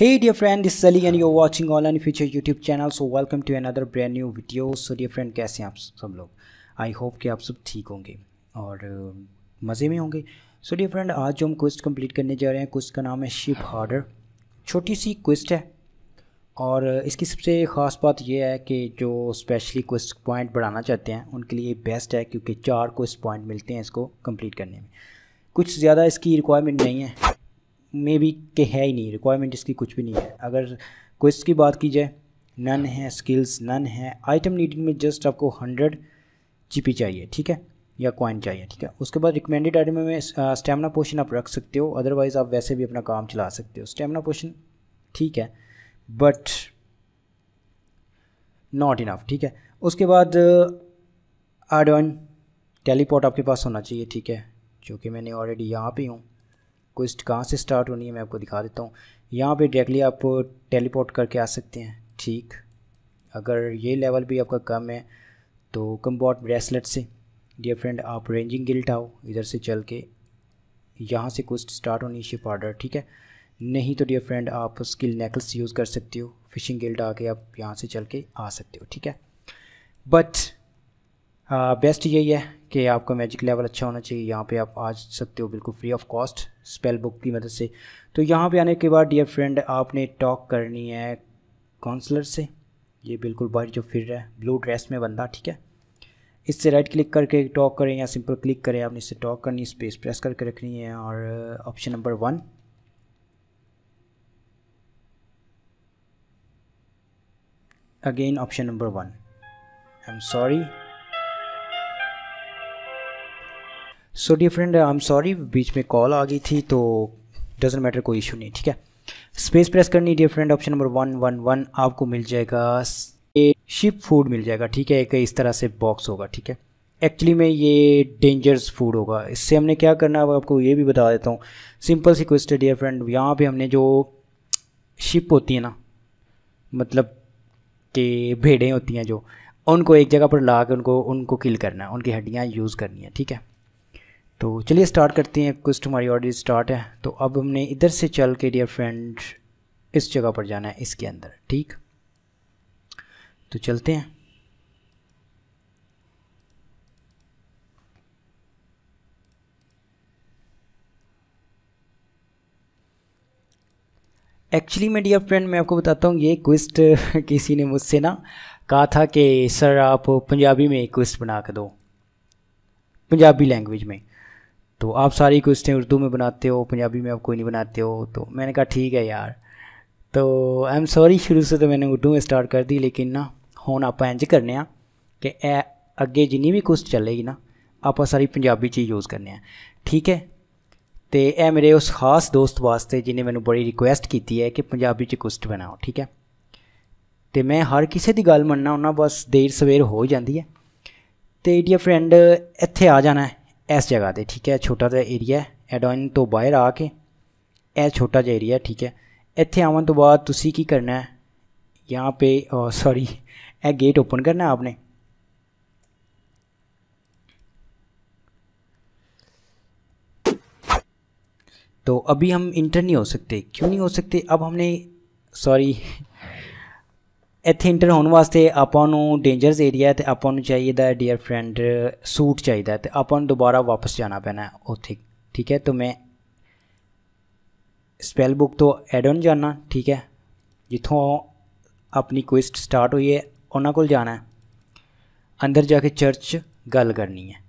hey dear friend this is ali and you're watching online future youtube channel so welcome to another brand new video so dear friend कैसे हैं आप सब लोग I hope कि आप सब ठीक होंगे और um, मज़े में होंगे so dear friend आज जो हम क्वेस्ट complete करने जा रहे हैं क्वेस्ट का नाम है ship harder छोटी सी क्वेस्ट है और इसकी सबसे ख़ास बात यह है कि जो स्पेशली क्वेस्ट पॉइंट बढ़ाना चाहते हैं उनके लिए बेस्ट है क्योंकि चार क्वेस्ट पॉइंट मिलते हैं इसको कंप्लीट करने में कुछ ज़्यादा इसकी रिक्वायरमेंट नहीं है में भी के है ही नहीं रिक्वायरमेंट इसकी कुछ भी नहीं है अगर क्वेस्ट की बात की जाए नन है स्किल्स नन है आइटम नीडिंग में जस्ट आपको हंड्रेड जी चाहिए ठीक है या कॉइन चाहिए ठीक है उसके बाद रिकमेंडेड आइटम में स्टेमिना पोशन आप रख सकते हो अदरवाइज़ आप वैसे भी अपना काम चला सकते हो स्टेमिना पोशन ठीक है बट नॉट इनफ ठीक है उसके बाद एड टेलीपोर्ट आपके पास होना चाहिए ठीक है क्योंकि मैंने ऑलरेडी यहाँ पे हूँ क्विस्ट कहाँ से स्टार्ट होनी है मैं आपको दिखा देता हूँ यहाँ पे डायरेक्टली आप टेलीपोर्ट करके आ सकते हैं ठीक अगर ये लेवल भी आपका कम है तो बॉट ब्रेसलेट से डियर फ्रेंड आप रेंजिंग गिल्ट आओ इधर से चल के यहाँ से क्विस्ट स्टार्ट होनी शिप ऑर्डर ठीक है नहीं तो डियर फ्रेंड आप स्किल नेकल्स यूज़ कर सकते हो फिशिंग गिल्ट आके आप यहाँ से चल के आ सकते हो ठीक है बट बेस्ट uh, यही है कि आपका मैजिक लेवल अच्छा होना चाहिए यहाँ पे आप आ सकते हो बिल्कुल free of cost spell book की मदद से तो यहाँ पे आने के बाद डियर फ्रेंड आपने टॉक करनी है काउंसलर से ये बिल्कुल बाहर जो फिर रहा है ब्लू ड्रेस में बंदा ठीक है इससे राइट क्लिक करके टॉक करें या सिंपल क्लिक करें आपने इससे टॉक करनी स्पेस प्रेस करके रखनी है और option number one again option number one I am sorry so dear friend I am sorry बीच में कॉल आ गई थी तो डजेंट मैटर कोई इशू नहीं ठीक है स्पेस प्रेस करनी dear friend option number one one one आपको मिल जाएगा शिप फूड मिल जाएगा ठीक है एक इस तरह से बॉक्स होगा ठीक है एक्चुअली में ये डेंजरस फूड होगा इससे हमने क्या करना है आपको ये भी बता देता हूँ सिंपल सी क्वेश्चन डियर फ्रेंड यहाँ पे हमने जो शिप होती है ना मतलब कि भेड़ें होती हैं जो उनको एक जगह पर ला उनको उनको किल करना है उनकी हड्डियाँ यूज़ करनी है ठीक है तो चलिए स्टार्ट करते हैं कुछ हमारी ऑर्डर स्टार्ट है तो अब हमने इधर से चल के डियर फ्रेंड इस जगह पर जाना है इसके अंदर ठीक तो चलते हैं एक्चुअली मैं डियर फ्रेंड मैं आपको बताता हूँ ये क्विस्ट किसी ने मुझसे ना कहा था कि सर आप पंजाबी में एक क्विस्ट बना के दो पंजाबी लैंग्वेज में तो आप सारी क्वेश्चन उर्दू में बनाते हो पंजाबी में आप कोई नहीं बनाते हो तो मैंने कहा ठीक है यार तो आई एम सॉरी शुरू से तो मैंने उर्दू में स्टार्ट कर दी लेकिन ना ਹੁਣ ਆਪਾਂ ਇੰਜ ਕਰਨੇ ਆ ਕਿ ਇਹ ਅੱਗੇ ਜਿੰਨੀ ਵੀ ਕੁਝ ਚੱਲੇਗੀ ਨਾ ਆਪਾਂ ਸਾਰੀ ਪੰਜਾਬੀ ਚ ਯੂਜ਼ ਕਰਨੇ ਆ ਠੀਕ ਹੈ ਤੇ ਇਹ ਮੇਰੇ ਉਸ ਖਾਸ ਦੋਸਤ ਵਾਸਤੇ ਜਿਨੇ ਮੈਨੂੰ ਬੜੀ ਰਿਕੁਐਸਟ ਕੀਤੀ ਹੈ ਕਿ ਪੰਜਾਬੀ ਚ ਕੁਝ ਬਣਾਓ ਠੀਕ ਹੈ ਤੇ ਮੈਂ ਹਰ ਕਿਸੇ ਦੀ ਗੱਲ ਮੰਨਣਾ ਉਹਨਾਂ ਬਸ ਦੇਰ ਸਵੇਰ ਹੋ ਜਾਂਦੀ ਹੈ ਤੇ ਡੀਅਰ ਫਰੈਂਡ ਇੱਥੇ ਆ ਜਾਣਾ ਹੈ इस जगह पर ठीक है छोटा जहा एरिया एडोइन तो बाहर आके ए छोटा जहा एरिया ठीक है इतने आवन तो बाद करना है यहाँ पे सॉरी ए गेट ओपन करना है आपने तो अभी हम इंटर नहीं हो सकते क्यों नहीं हो सकते अब हमने सॉरी ਇੱਥੇ ਇੰਟਰ ਹੋਣ ਵਾਸਤੇ ਆਪਾਂ ਨੂੰ ਡੇਂਜਰਸ ਏਰੀਆ ਤੇ ਆਪਾਂ ਨੂੰ ਚਾਹੀਦਾ ਡੀਅਰ ਫਰੈਂਡ ਸੂਟ ਚਾਹੀਦਾ ਤੇ ਆਪਾਂ ਨੂੰ ਦੁਬਾਰਾ ਵਾਪਸ ਜਾਣਾ ਪੈਣਾ ਉੱਥੇ ਠੀਕ ਹੈ ਤਾਂ ਮੈਂ ਸਪੈਲ ਬੁੱਕ ਤੋਂ ਐਡ ਆਨ ਜਾਣਾ ਠੀਕ ਹੈ ਜਿੱਥੋਂ ਆਪਣੀ ਕੁਇਸਟ ਸਟਾਰਟ ਹੋਈ ਹੈ ਉਹਨਾਂ ਕੋਲ ਜਾਣਾ ਹੈ ਅੰਦਰ ਜਾ ਕੇ ਚਰਚ ਗੱਲ ਕਰਨੀ ਹੈ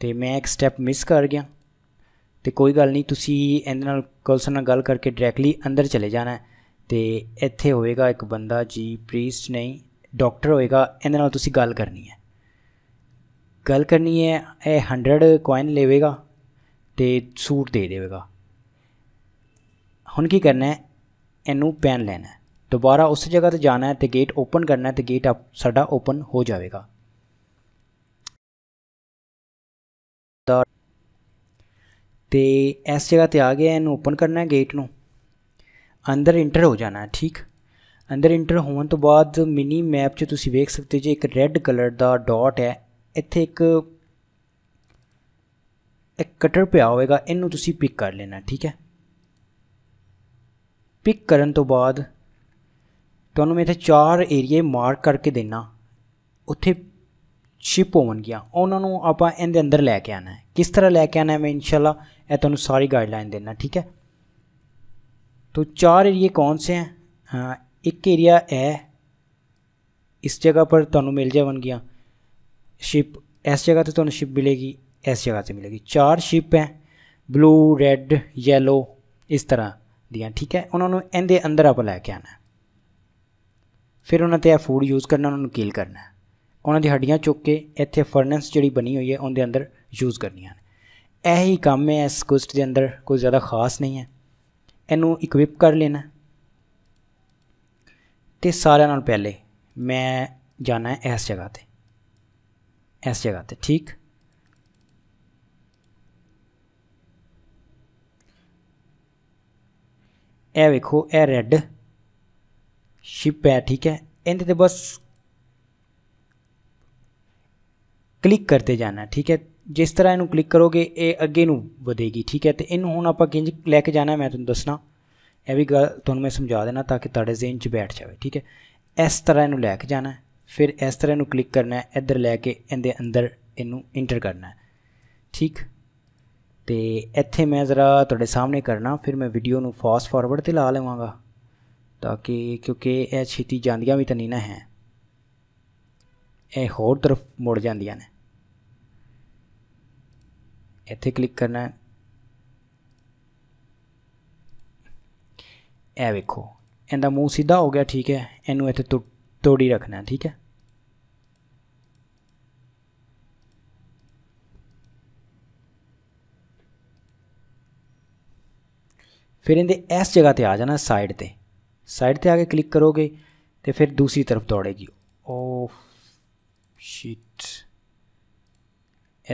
ਤੇ ਮੈਂ ਇੱਕ ਸਟੈਪ ਮਿਸ ਕਰ ਗਿਆ ਤੇ ਕੋਈ ਗੱਲ ਨਹੀਂ ਤੁਸੀਂ ਇਹਦੇ ਨਾਲ ਕਲਸਨ ਨਾਲ ਗੱਲ ਕਰਕੇ ਡਾਇਰੈਕਟਲੀ ਅੰਦਰ ਚਲੇ ਜਾਣਾ ਹੈ ਤੇ ਇੱਥੇ ਹੋਏਗਾ ਇੱਕ ਬੰਦਾ ਜੀ ਪ੍ਰੀਸਟ ਨਹੀਂ ਡਾਕਟਰ ਹੋਏਗਾ ਇਹਦੇ ਨਾਲ ਤੁਸੀਂ ਗੱਲ ਕਰਨੀ ਹੈ ਗੱਲ ਕਰਨੀ ਹੈ ਇਹ 100 ਕੋਇਨ ਲਵੇਗਾ ਤੇ ਸੂਟ ਦੇ ਦੇਵੇਗਾ ਹੁਣ ਕੀ ਕਰਨਾ ਹੈ ਇਹਨੂੰ ਪੈਨ ਲੈਣਾ ਦੁਬਾਰਾ ਉਸ ਜਗ੍ਹਾ ਤੇ ਜਾਣਾ ਹੈ ਤੇ ਗੇਟ ਓਪਨ ਕਰਨਾ ਹੈ ਤੇ ਗੇਟ ਸਾਡਾ ਓਪਨ ਹੋ ਜਾਵੇਗਾ ਤੇ ਇਸ ਜਗ੍ਹਾ ਤੇ ਆ ਗਿਆ ਇਹਨੂੰ ਓਪਨ ਕਰਨਾ ਹੈ ਗੇਟ ਨੂੰ ਅੰਦਰ ਇੰਟਰ ਹੋ ਜਾਣਾ ਠੀਕ ਅੰਦਰ ਇੰਟਰ ਹੋਣ ਤੋਂ ਬਾਅਦ ਮਿਨੀ ਮੈਪ 'ਚ ਤੁਸੀਂ ਵੇਖ ਸਕਦੇ ਜੇ ਇੱਕ ਰੈੱਡ ਕਲਰ ਦਾ ਡਾਟ ਹੈ ਇੱਥੇ ਇੱਕ ਇੱਕ ਕਟਰ ਪਿਆ ਹੋਵੇਗਾ ਇਹਨੂੰ ਤੁਸੀਂ ਪਿਕ ਕਰ ਲੈਣਾ ਠੀਕ ਹੈ ਪਿਕ ਕਰਨ ਤੋਂ ਬਾਅਦ ਤੁਹਾਨੂੰ ਮੈਂ ਇੱਥੇ ਚਾਰ ਏਰੀਏ ਮਾਰਕ ਕਰਕੇ ਦੇਣਾ ਉੱਥੇ ਸ਼ਿਪ ਗਿਆ ਉਹਨਾਂ ਨੂੰ ਆਪਾਂ ਇਹਦੇ ਅੰਦਰ ਲੈ ਕੇ ਆਣਾ ਹੈ ਕਿਸ ਤਰ੍ਹਾਂ ਲੈ ਕੇ ਆਣਾ ਹੈ ਮੈਂ ਇਨਸ਼ਾਅੱਲਾ ਇਹ ਤੁਹਾਨੂੰ ਸਾਰੀ ਗਾਈਡਲਾਈਨ ਦੇਣਾ ਠੀਕ ਹੈ तो चार एरिए कौन से हैं हाँ एक एरिया ए इस जगह पर ਤੁਹਾਨੂੰ ਮਿਲ ਜਾਣਗੀਆਂ ਸ਼ਿਪ ਇਸ ਜਗ੍ਹਾ ਤੇ ਤੁਹਾਨੂੰ ਸ਼ਿਪ ਮਿਲੇਗੀ ਇਸ ਜਗ੍ਹਾ ਤੇ ਮਿਲੇਗੀ ਚਾਰ ਸ਼ਿਪ ਹੈ ਬਲੂ ਰੈੱਡ ਯੈਲੋ ਇਸ ਤਰ੍ਹਾਂ ਦੀਆਂ ਠੀਕ ਹੈ ਉਹਨਾਂ ਨੂੰ ਇਹਦੇ ਅੰਦਰ ਆਪ ਲੈ ਕੇ ਆਣਾ ਫਿਰ ਉਹਨਾਂ ਤੇ ਇਹ ਫੂਡ ਯੂਜ਼ ਕਰਨਾ ਉਹਨਾਂ ਨੂੰ ਕੀਲ ਕਰਨਾ ਉਹਨਾਂ ਦੀ ਹੱਡੀਆਂ ਚੁੱਕ ਕੇ ਇੱਥੇ ਫਰਨੈਂਸ ਜਿਹੜੀ ਬਣੀ ਹੋਈ ਹੈ ਉਹਦੇ ਅੰਦਰ ਯੂਜ਼ ਕਰਨੀਆਂ ਨੇ ਇਹੀ ਕੰਮ ਹੈ ਇਸ ਕੁਸਟ ਦੇ ਅੰਦਰ ਕੋਈ ਜ਼ਿਆਦਾ ਖਾਸ ਨਹੀਂ ਹੈ ਇਹਨੂੰ ਇਕਵਿਪ ਕਰ ਲੈਣਾ ਤੇ ਸਾਰਿਆਂ ਨਾਲ ਪਹਿਲੇ ਮੈਂ ਜਾਣਾ ਹੈ ਇਸ ਜਗ੍ਹਾ ਤੇ ਇਸ ਜਗ੍ਹਾ ਤੇ ਠੀਕ ਇਹ ਵੇਖੋ ਇਹ ਰੈੱਡ ਸ਼ਿਪ ਹੈ ਠੀਕ ਹੈ ਇਹਦੇ ਤੇ ਬਸ ਕਲਿੱਕ ਕਰਦੇ ਜਾਣਾ ਠੀਕ ਹੈ ਜਿਸ ਤਰ੍ਹਾਂ ਇਹਨੂੰ ਕਲਿੱਕ ਕਰੋਗੇ ਇਹ ਅੱਗੇ ਨੂੰ ਵਧੇਗੀ ਠੀਕ ਹੈ ਤੇ ਇਹਨੂੰ ਹੁਣ ਆਪਾਂ ਕਿੰਜ ਲੈ ਕੇ ਜਾਣਾ ਮੈਂ ਤੁਹਾਨੂੰ ਦੱਸਣਾ ਇਹ ਵੀ ਗੱਲ ਤੁਹਾਨੂੰ ਮੈਂ ਸਮਝਾ ਦੇਣਾ ਤਾਂ ਕਿ ਤੁਹਾਡੇ ਜ਼ਿਹਨ 'ਚ ਬੈਠ ਜਾਵੇ ਠੀਕ ਹੈ ਇਸ ਤਰ੍ਹਾਂ ਇਹਨੂੰ ਲੈ ਕੇ ਜਾਣਾ ਫਿਰ ਇਸ ਤਰ੍ਹਾਂ ਇਹਨੂੰ ਕਲਿੱਕ ਕਰਨਾ ਹੈ ਇੱਧਰ ਲੈ ਕੇ ਇਹਦੇ ਅੰਦਰ ਇਹਨੂੰ ਇੰਟਰ ਕਰਨਾ ਹੈ ਠੀਕ ਤੇ ਇੱਥੇ ਮੈਂ ਜ਼ਰਾ ਤੁਹਾਡੇ ਸਾਹਮਣੇ ਕਰਨਾ ਫਿਰ ਮੈਂ ਵੀਡੀਓ ਨੂੰ ਫਾਸਟ ਫਾਰਵਰਡ ਤੇ ਲਾ ਲਵਾਂਗਾ ਤਾਂ ਕਿ ਕਿਉਂਕਿ ਇਹ ਛੇਤੀ ਜਾਂਦੀਆਂ ਵੀ ਤਾਂ ਨਹੀਂ ਨਾ ਹੈ ਇਹ ਹੋਰ ਤਰਫ ਮੁੜ ਜਾਂਦੀਆਂ ਨੇ ਇੱਥੇ ਕਲਿੱਕ ਕਰਨਾ ਹੈ ਇਹ ਵੇਖੋ ਇਹਦਾ ਮੂੰਹ ਸਿੱਧਾ ਹੋ ਗਿਆ ਠੀਕ ਹੈ ਇਹਨੂੰ ਇੱਥੇ ਤੋੜੀ ਰੱਖਣਾ ਠੀਕ ਹੈ फिtöर इन्हें इस जगह पे आ जाना साइड पे साइड पे आके क्लिक करोगे तो फिर दूसरी तरफ दौड़ेगी ओ शिट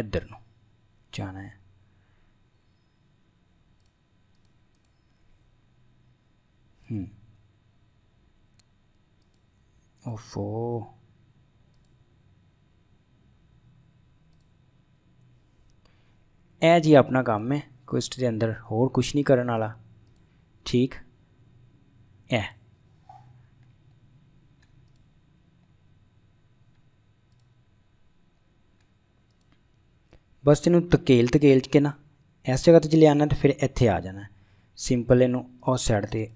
इधर जाना है हम्म। ओफो ए जी अपना काम है क्विस्ट के अंदर होर कुछ नहीं करने वाला ठीक है ਬਸ ਇਹਨੂੰ ਤਕੇਲ ਤਕੇਲ ਚ ਕੇ ਨਾ ਇਸ ਜਗ੍ਹਾ ਤੇ ਜੇ ਲਿਆਣਾ ਤੇ ਫਿਰ ਇੱਥੇ ਆ ਜਾਣਾ ਸਿੰਪਲ ਇਹਨੂੰ ਉਹ ਸਾਈਡ ਤੇ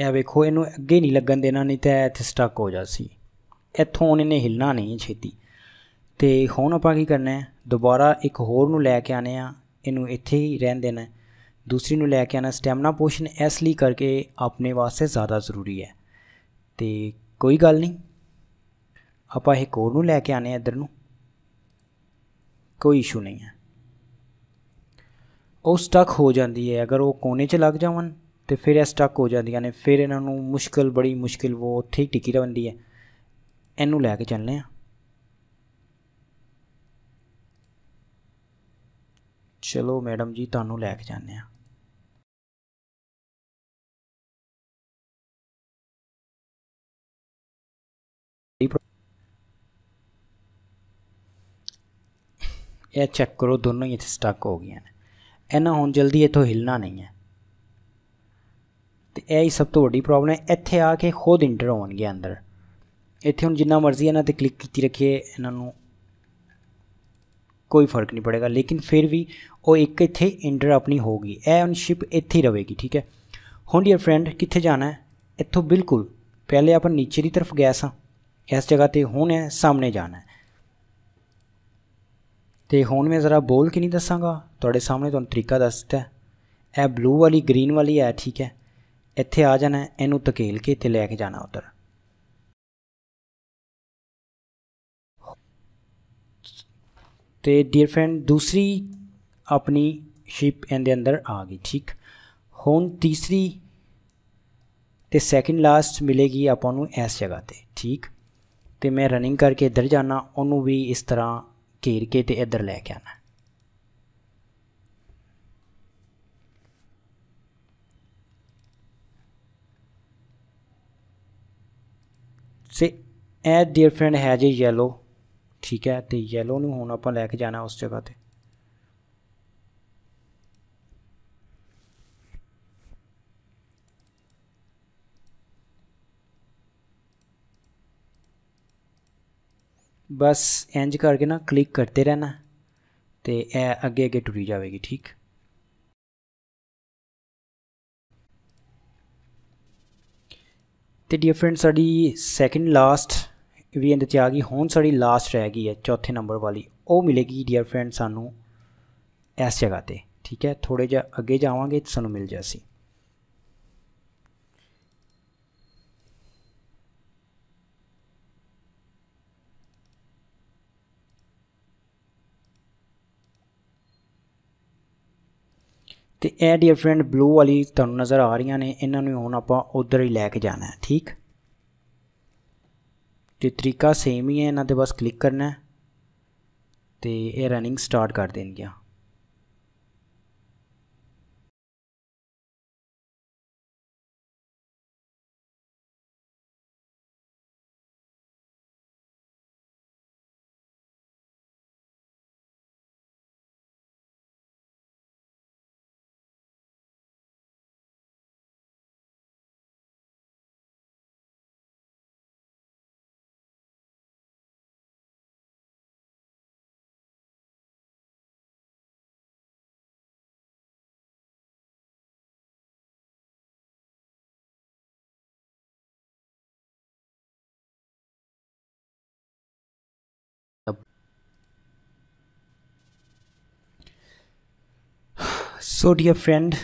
ਇਹ ਵੇਖੋ ਇਹਨੂੰ ਅੱਗੇ ਨਹੀਂ ਲੱਗਣ ਦੇਣਾ ਨਹੀਂ ਤਾਂ ਇੱਥੇ ਸਟਕ ਹੋ ਜਾ ਸੀ ਇੱਥੋਂ ਇਹਨੇ ਹਿਲਣਾ ਨਹੀਂ ਛੇਤੀ ਤੇ ਹੁਣ ਆਪਾਂ ਕੀ ਕਰਨਾ ਹੈ ਦੁਬਾਰਾ ਇੱਕ ਹੋਰ ਨੂੰ ਲੈ ਕੇ ਆਨੇ ਆ ਇਹਨੂੰ ਇੱਥੇ ਹੀ ਰਹਿਣ ਦੇਣਾ ਦੂਸਰੀ ਨੂੰ ਲੈ ਕੇ ਆਨਾ ਸਟੈਮਨਾ ਪੋਸ਼ਨ ਇਸ ਲਈ ਕਰਕੇ ਆਪਣੇ ਵਾਸਤੇ ਜ਼ਿਆਦਾ ਜ਼ਰੂਰੀ ਹੈ ਤੇ ਕੋਈ ਗੱਲ ਨਹੀਂ ਆਪਾਂ ਇੱਕ ਹੋਰ ਨੂੰ ਲੈ ਕੇ ਆਨੇ ਆ ਇੱਧਰ ਨੂੰ ਕੋਈ ਇਸ਼ੂ ਨਹੀਂ ਹੈ ਉਹ ਸਟਕ ਹੋ ਜਾਂਦੀ ਹੈ ਅਗਰ ਉਹ ਕੋਨੇ 'ਚ ਲੱਗ ਜਾਵਨ ਤੇ ਫਿਰ ਇਹ ਸਟਕ ਹੋ ਜਾਂਦੀਆਂ ਨੇ ਫਿਰ ਇਹਨਾਂ ਨੂੰ ਮੁਸ਼ਕਲ ਬੜੀ ਮੁਸ਼ਕਲ ਉਹ ਉੱਥੇ ਹੀ ਟਿਕੀ ਰਹਿੰਦੀ ਹੈ ਇਹਨੂੰ ਲੈ ਕੇ ਚੱਲਨੇ ਆ ਚਲੋ ਮੈਡਮ ਜੀ ਤੁਹਾਨੂੰ ਲੈ ਕੇ ਜਾਂਦੇ ਆ ਇਹ ਚੈੱਕ ਕਰੋ ਦੋਨੋਂ ਹੀ ਇੱਥੇ ਸਟਕ ਹੋ ਗਈਆਂ ਨੇ ਇਹਨਾਂ ਹੁਣ ਜਲਦੀ ਇੱਥੋਂ ਹਿਲਣਾ ਨਹੀਂ ਹੈ ਤੇ ਇਹ ਹੀ ਸਭ ਤੋਂ ਵੱਡੀ ਪ੍ਰੋਬਲਮ ਹੈ ਇੱਥੇ ਆ ਕੇ ਖੁਦ ਇੰਟਰ ਹੋਣਗੇ ਅੰਦਰ ਇੱਥੇ ਹੁਣ ਜਿੰਨਾ ਮਰਜ਼ੀ ਇਹਨਾਂ ਤੇ ਕਲਿੱਕ ਕੀਤੀ ਰੱਖੀਏ ਇਹਨਾਂ ਨੂੰ ਕੋਈ ਫਰਕ ਨਹੀਂ ਪੜੇਗਾ ਲੇਕਿਨ ਫਿਰ ਵੀ ਉਹ ਇੱਕ ਇੱਥੇ ਇੰਟਰ ਆਪਣੀ ਹੋਗੀ ਇਹ ਹੁਣ ਸ਼ਿਪ ਇੱਥੇ ਹੀ ਰਹੇਗੀ ਠੀਕ ਹੈ ਹੁਣ ਡੀਅਰ ਫਰੈਂਡ ਕਿੱਥੇ ਜਾਣਾ ਹੈ ਇੱਥੋਂ ਬਿਲਕੁਲ ਪਹਿਲੇ ਆਪਾਂ ਨੀਚੇ ਦੀ ਤਰਫ ਗਏ ਸਾਂ ਇਸ ਜਗ੍ਹਾ ਤੇ ਹੁਣ ਹੈ ਸਾਹਮਣੇ ਜਾਣਾ ਹੈ ਤੇ ਹੁਣ ਮੈਂ ਜ਼ਰਾ ਬੋਲ ਕੇ ਨਹੀਂ ਦੱਸਾਂਗਾ ਤੁਹਾਡੇ ਸਾਹਮਣੇ ਤੁਹਾਨੂੰ ਤਰੀਕਾ ਦੱਸ ਦਿੱਤਾ ਇਹ ਬਲੂ ਵਾਲੀ ਗ੍ਰੀਨ ਵਾਲੀ ਹੈ ਠੀਕ ਹੈ ਇੱਥੇ ਆ ਜਾਣਾ ਇਹਨੂੰ ਤਕੇਲ ਕੇ ਤੇ ਲੈ ਕੇ ਜਾਣਾ ਉਧਰ ਤੇ ਡੀਅਰ ਫਰੈਂਡ ਦੂਸਰੀ ਆਪਣੀ ਸ਼ਿਪ ਇਹਦੇ ਅੰਦਰ ਆ ਗਈ ਠੀਕ ਹੁਣ ਤੀਸਰੀ ਤੇ ਸੈਕਿੰਡ ਲਾਸਟ ਮਿਲੇਗੀ ਆਪਾਂ ਨੂੰ ਇਸ ਜਗ੍ਹਾ ਤੇ ਠੀਕ ਤੇ ਮੈਂ ਰਨਿੰਗ ਕਰਕੇ ਇੱਧਰ ਜਾਣਾ ਉਹਨੂੰ ਵੀ ਇਸ ਤਰ੍ਹਾਂ ਘੇਰ ਕੇ ਤੇ ਇੱਧਰ ਲੈ ਕੇ ਆਣਾ ਸੇ ਐ ਡੀਅਰ ਫਰੈਂਡ ਹੈ ਜੀ ਯੈਲੋ ਠੀਕ ਹੈ ਤੇ ਯੈਲੋ ਨੂੰ ਹੁਣ ਆਪਾਂ ਲੈ ਕੇ ਜਾਣਾ ਉਸ ਜਗ੍ਹਾ ਤੇ ਬਸ ਇੰਜ ਕਰਕੇ ਨਾ ਕਲਿੱਕ ਕਰਦੇ ਰਹਿਣਾ ਤੇ ਇਹ ਅੱਗੇ ਅੱਗੇ ਟੁਰੀ ਜਾਵੇਗੀ ਠੀਕ ਤੇ ਡੀਅਰ ਫਰੈਂਡ ਸਾਡੀ ਸੈਕਿੰਡ ਲਾਸਟ ਵੀ ਇਹਦੇ ਤੇ ਆ ਗਈ ਹੁਣ ਸਾਡੀ ਲਾਸਟ ਰਹਿ ਗਈ ਹੈ ਚੌਥੇ ਨੰਬਰ ਵਾਲੀ ਉਹ ਮਿਲੇਗੀ ਡੀਅਰ ਫਰੈਂਡ ਸਾਨੂੰ ਇਸ ਜਗ੍ਹਾ ਤੇ ਠੀਕ ਹੈ ਥੋੜੇ ਜਿਹਾ ਅੱਗੇ ਜਾਵਾਂਗੇ ਸਾਨੂੰ ਮਿਲ ਜਾਸੀ ਤੇ ਇਹ ਡੀਅਰ ਫਰੈਂਡ ਬਲੂ ਵਾਲੀ ਤੁਹਾਨੂੰ ਨਜ਼ਰ ਆ ਰਹੀਆਂ ਨੇ ਇਹਨਾਂ ਨੂੰ ਹੁਣ ਆਪਾਂ ਉਧਰ ਹੀ ਲੈ ਕੇ ਜਾਣਾ ਹੈ ਠੀਕ ਤੇ ਤਰੀਕਾ ਸੇਮ ਹੀ ਹੈ ਇਹਨਾਂ ਤੇ ਬਸ ਕਲਿੱਕ ਕਰਨਾ ਤੇ ਇਹ ਰਨਿੰਗ ਸਟਾਰਟ ਕਰ ਦੇਣਗੇ ਸੋ ਡੀਅਰ ਫਰੈਂਡ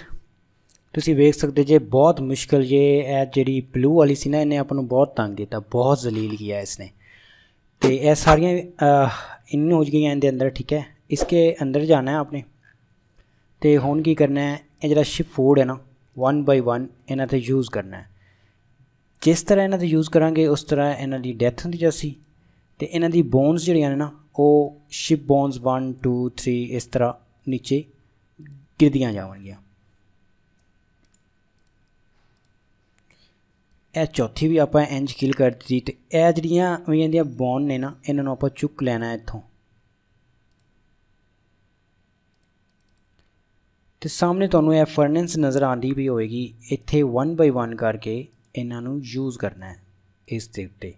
ਤੁਸੀਂ ਵੇਖ ਸਕਦੇ ਜੇ ਬਹੁਤ ਮੁਸ਼ਕਲ ਜੇ ਐ ਜਿਹੜੀ ਬਲੂ ਵਾਲੀ ਸੀ ਨਾ ਇਹਨੇ ਆਪ ਨੂੰ ਬਹੁਤ ਤੰਗ ਕੀਤਾ ਬਹੁਤ ਜ਼ਲੀਲ ਕੀਤਾ ਇਸਨੇ ਤੇ ਇਹ ਸਾਰੀਆਂ ਇਨ ਹੋ ਗਈਆਂ ਇਹਦੇ ਅੰਦਰ ਠੀਕ ਹੈ ਇਸਕੇ ਅੰਦਰ ਜਾਣਾ ਹੈ ਆਪਨੇ ਤੇ ਹੁਣ ਕੀ ਕਰਨਾ ਹੈ ਇਹ ਜਿਹੜਾ ਸ਼ਿਪ ਫੋਰਡ ਹੈ ਨਾ 1 ਬਾਈ 1 ਇਹਨਾਂ ਤੇ ਯੂਜ਼ ਕਰਨਾ ਹੈ ਜਿਸ ਤਰ੍ਹਾਂ ਇਹਨਾਂ ਤੇ ਯੂਜ਼ ਕਰਾਂਗੇ ਉਸ ਤਰ੍ਹਾਂ ਇਹਨਾਂ ਦੀ ਡੈਥ ਹੁੰਦੀ ਜਾਸੀ ਤੇ ਇਹਨਾਂ ਦੀ ਬੋਨਸ ਜਿਹੜੀਆਂ ਨੇ ਨਾ ਉਹ ਸ਼ਿਪ ਬੋਨਸ 1 2 3 ਇਸ ਤਰ੍ਹਾਂ ਨੀਚੇ ਕਿਰਤੀਆਂ ਜਾਵਣਗੀਆਂ ਇਹ ਚੌਥੀ ਵੀ ਆਪਾਂ ਇੰਜ ਕਿਲ ਕਰ ਦਿੱਤੀ ਤੇ ਇਹ ਜਿਹੜੀਆਂ ਵੀ ਜਾਂਦੀਆਂ ਬੌਨ ਨੇ ਨਾ ਇਹਨਾਂ ਨੂੰ ਆਪਾਂ ਚੁੱਕ ਲੈਣਾ ਇੱਥੋਂ ਤੇ ਸਾਹਮਣੇ ਤੁਹਾਨੂੰ ਇਹ ਫਰਨੈਂਸ ਨਜ਼ਰ ਆਂਦੀ ਵੀ ਹੋਏਗੀ ਇੱਥੇ 1 ਬਾਈ 1 ਕਰਕੇ ਇਹਨਾਂ ਨੂੰ ਯੂਜ਼ ਕਰਨਾ ਹੈ ਇਸ ਤੇ ਉੱਤੇ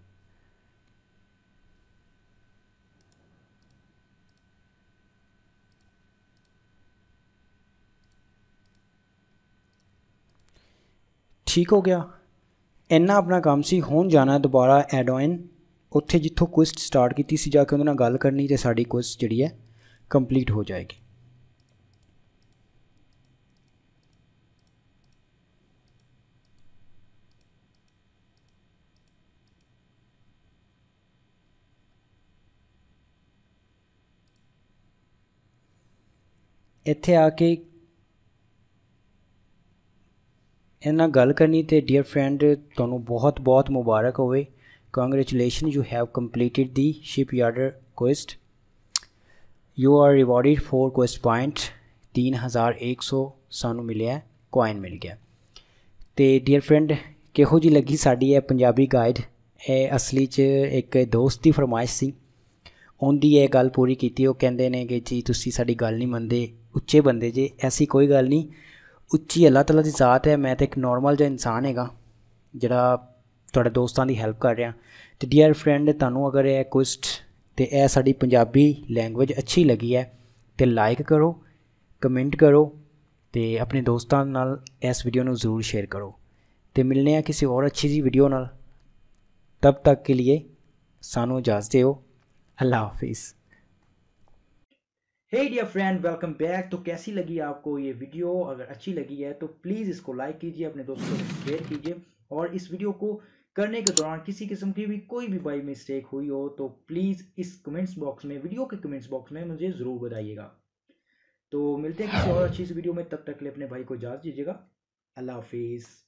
ਠੀਕ ਹੋ ਗਿਆ ਇੰਨਾ ਆਪਣਾ ਕੰਮ ਸੀ ਹੁਣ ਜਾਣਾ ਦੁਬਾਰਾ ਐਡੋਇਨ ਉੱਥੇ ਜਿੱਥੋਂ ਕੁਇਸਟ ਸਟਾਰਟ ਕੀਤੀ ਸੀ ਜਾ ਕੇ ਉਹਨਾਂ ਨਾਲ ਗੱਲ ਕਰਨੀ ਤੇ ਸਾਡੀ ਕੁਇਸਟ ਜਿਹੜੀ ਹੈ ਕੰਪਲੀਟ ਹੋ ਜਾਏਗੀ ਇੱਥੇ ਆ ਕੇ ਇਹਨਾਂ ਗੱਲ ਕਰਨੀ ਤੇ ਡੀਅਰ ਫਰੈਂਡ ਤੁਹਾਨੂੰ ਬਹੁਤ ਬਹੁਤ ਮੁਬਾਰਕ ਹੋਵੇ congratulation you have completed the shipyarder quest you are rewarded for quest point 3100 ਸਾਨੂੰ ਮਿਲਿਆ ਕੋਇਨ ਮਿਲ ਗਿਆ ਤੇ ਡੀਅਰ ਫਰੈਂਡ ਕਿਹੋ ਜੀ ਲੱਗੀ ਸਾਡੀ ਇਹ ਪੰਜਾਬੀ ਗਾਈਡ ਇਹ ਅਸਲੀ 'ਚ ਇੱਕ ਦੋਸਤ ਦੀ ਫਰਮਾਇਸ਼ ਸੀ ਉਹਦੀ ਇਹ ਗੱਲ ਪੂਰੀ ਕੀਤੀ ਉਹ ਕਹਿੰਦੇ ਨੇ ਕਿ ਜੀ ਤੁਸੀਂ ਸਾਡੀ ਗੱਲ ਨਹੀਂ ਮੰਨਦੇ ਉੱਚੇ ਬੰਦੇ ਜੇ ਐਸੀ ਕੋਈ ਗੱਲ ਨਹੀਂ ਉੱਚੀ ਅੱਲਾਹ ਤਾਲਾ ਦੀ ਜ਼ਾਤ ਹੈ ਮੈਂ ਤਾਂ ਇੱਕ ਨਾਰਮਲ ਜਿਹਾ ਇਨਸਾਨ ਹੈਗਾ ਜਿਹੜਾ ਤੁਹਾਡੇ ਦੋਸਤਾਂ ਦੀ ਹੈਲਪ ਕਰ ਰਿਹਾ ਤੇ ਡੀਅਰ ਫਰੈਂਡ ਤੁਹਾਨੂੰ ਅਗਰ ਇਹ ਕੁਇਸਟ ਤੇ ਇਹ ਸਾਡੀ ਪੰਜਾਬੀ ਲੈਂਗੁਏਜ ਅੱਛੀ ਲੱਗੀ ਹੈ ਤੇ ਲਾਈਕ ਕਰੋ ਕਮੈਂਟ ਕਰੋ ਤੇ ਆਪਣੇ ਦੋਸਤਾਂ ਨਾਲ ਇਸ ਵੀਡੀਓ ਨੂੰ ਜ਼ਰੂਰ ਸ਼ੇਅਰ ਕਰੋ ਤੇ ਮਿਲਨੇ ਆ ਕਿਸੇ ਹੋਰ ਅੱਛੀ ਜੀ ਵੀਡੀਓ ਨਾਲ ਤਬ ਤੱਕ ਕੇ ਲਈ ਸਾਨੂੰ ਇਜਾਜ਼ਤ ਦਿਓ ਅੱਲਾ ਹਾਫਿਜ਼ hey dear friend welcome back तो कैसी लगी आपको ये वीडियो अगर अच्छी लगी है तो प्लीज़ इसको लाइक कीजिए अपने दोस्तों को शेयर कीजिए और इस वीडियो को करने के दौरान किसी किस्म की भी कोई भी बाई मिस्टेक हुई हो तो प्लीज़ इस कमेंट्स बॉक्स में वीडियो के कमेंट्स बॉक्स में मुझे ज़रूर बताइएगा तो मिलते हैं किसी और अच्छी इस वीडियो में तब तक ले अपने भाई को इजाज़ दीजिएगा अल्लाह हाफिज़